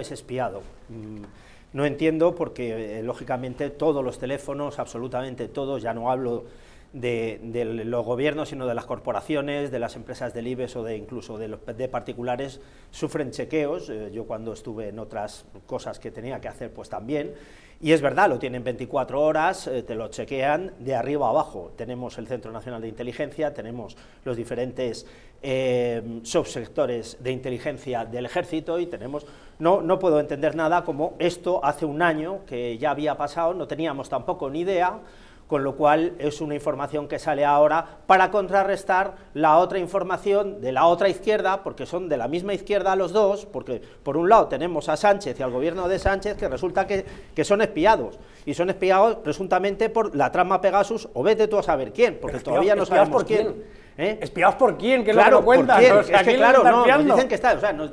es espiado. Mm, no entiendo porque, eh, lógicamente, todos los teléfonos, absolutamente todos, ya no hablo de, los gobiernos, sino de las corporaciones, de las empresas del IBEX o de incluso de, particulares, sufren chequeos. Eh, yo cuando estuve en otras cosas que tenía que hacer, pues también. Y es verdad, lo tienen 24 horas, eh, te lo chequean de arriba a abajo. Tenemos el Centro Nacional de Inteligencia, tenemos los diferentes eh, subsectores de inteligencia del ejército y tenemos... no puedo entender nada como esto hace un año que ya había pasado, no teníamos tampoco ni idea, con lo cual es una información que sale ahora para contrarrestar la otra información de la otra izquierda, porque son de la misma izquierda los dos, porque por un lado tenemos a Sánchez y al gobierno de Sánchez que resulta que, son espiados, y son espiados presuntamente por la trama Pegasus o vete tú a saber quién, porque todavía no sabemos por quién. ¿eh? ¿Espiados por quién? ¿Qué lo que es claro, no, nos dicen que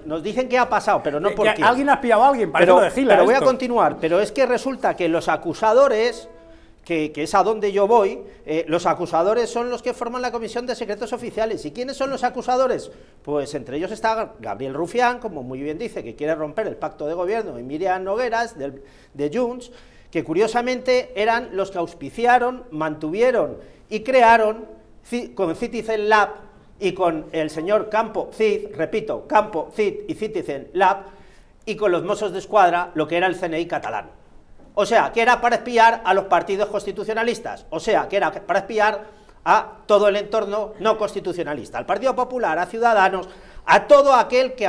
nos, dicen que ha pasado, pero no por quién. Alguien ha espiado a alguien, para pero, Pero voy a continuar, pero es que resulta que los acusadores que, es a donde yo voy, eh, los acusadores son los que forman la Comisión de Secretos Oficiales. ¿Y quiénes son los acusadores? Pues entre ellos está Gabriel Rufián, como muy bien dice, que quiere romper el pacto de gobierno, y Miriam Nogueras, de Junts, que curiosamente eran los que auspiciaron, mantuvieron y crearon con Citizen Lab y con el señor Campo Cid, repito, Campo Cid y Citizen Lab, y con los mozos de Escuadra, lo que era el CNI catalán o sea, que era para espiar a los partidos constitucionalistas, o sea, que era para espiar a todo el entorno no constitucionalista, al Partido Popular, a Ciudadanos, a todo aquel que,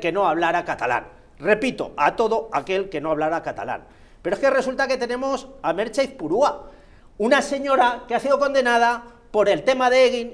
que, no hablara catalán. Repito, a todo aquel que no hablara catalán. Pero es que resulta que tenemos a Merche Purúa, una señora que ha sido condenada por el tema de Egin